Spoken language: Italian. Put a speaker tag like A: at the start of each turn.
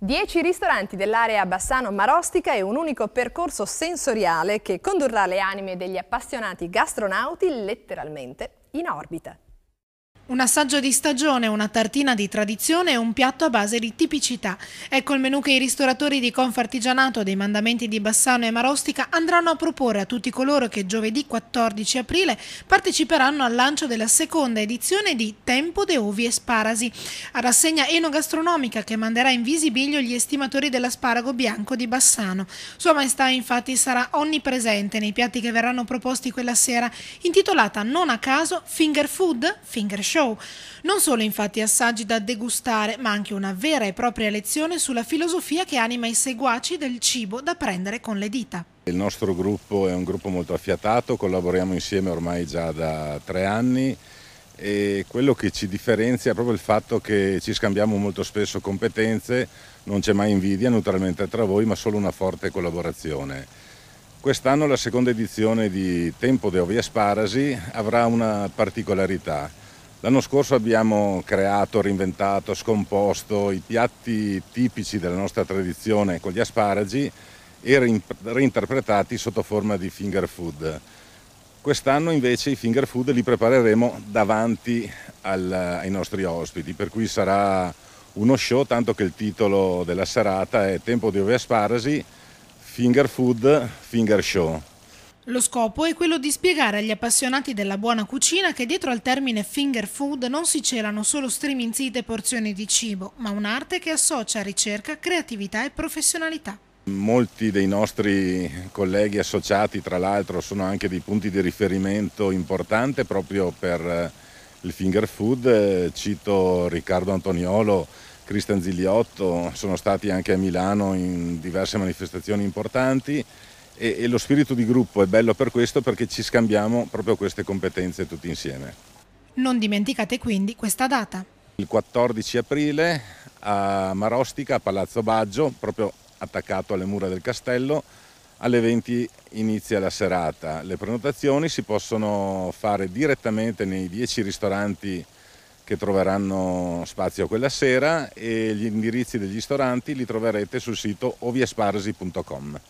A: Dieci ristoranti dell'area Bassano-Marostica e un unico percorso sensoriale che condurrà le anime degli appassionati gastronauti letteralmente in orbita. Un assaggio di stagione, una tartina di tradizione e un piatto a base di tipicità. Ecco il menù che i ristoratori di Confartigianato dei mandamenti di Bassano e Marostica andranno a proporre a tutti coloro che giovedì 14 aprile parteciperanno al lancio della seconda edizione di Tempo de Ovi e Sparasi, a rassegna enogastronomica che manderà in visibilio gli estimatori dell'asparago bianco di Bassano. Sua Maestà infatti sarà onnipresente nei piatti che verranno proposti quella sera, intitolata non a caso Finger Food, Finger Show show. Non solo infatti assaggi da degustare, ma anche una vera e propria lezione sulla filosofia che anima i seguaci del cibo da prendere con le dita.
B: Il nostro gruppo è un gruppo molto affiatato, collaboriamo insieme ormai già da tre anni e quello che ci differenzia è proprio il fatto che ci scambiamo molto spesso competenze, non c'è mai invidia naturalmente tra voi, ma solo una forte collaborazione. Quest'anno la seconda edizione di Tempo de Ovi Asparasi avrà una particolarità L'anno scorso abbiamo creato, reinventato, scomposto i piatti tipici della nostra tradizione con gli asparagi e reinterpretati sotto forma di finger food. Quest'anno invece i finger food li prepareremo davanti al, ai nostri ospiti, per cui sarà uno show, tanto che il titolo della serata è Tempo di Ove Asparasi, Finger Food, Finger Show.
A: Lo scopo è quello di spiegare agli appassionati della buona cucina che dietro al termine finger food non si celano solo striminzite porzioni di cibo, ma un'arte che associa ricerca, creatività e professionalità.
B: Molti dei nostri colleghi associati, tra l'altro, sono anche dei punti di riferimento importanti proprio per eh, il finger food. Eh, cito Riccardo Antoniolo, Cristian Zigliotto, sono stati anche a Milano in diverse manifestazioni importanti e, e lo spirito di gruppo è bello per questo perché ci scambiamo proprio queste competenze tutti insieme.
A: Non dimenticate quindi questa data.
B: Il 14 aprile a Marostica, a Palazzo Baggio, proprio attaccato alle mura del castello, alle 20 inizia la serata. Le prenotazioni si possono fare direttamente nei 10 ristoranti che troveranno spazio quella sera e gli indirizzi degli ristoranti li troverete sul sito oviesparsi.com.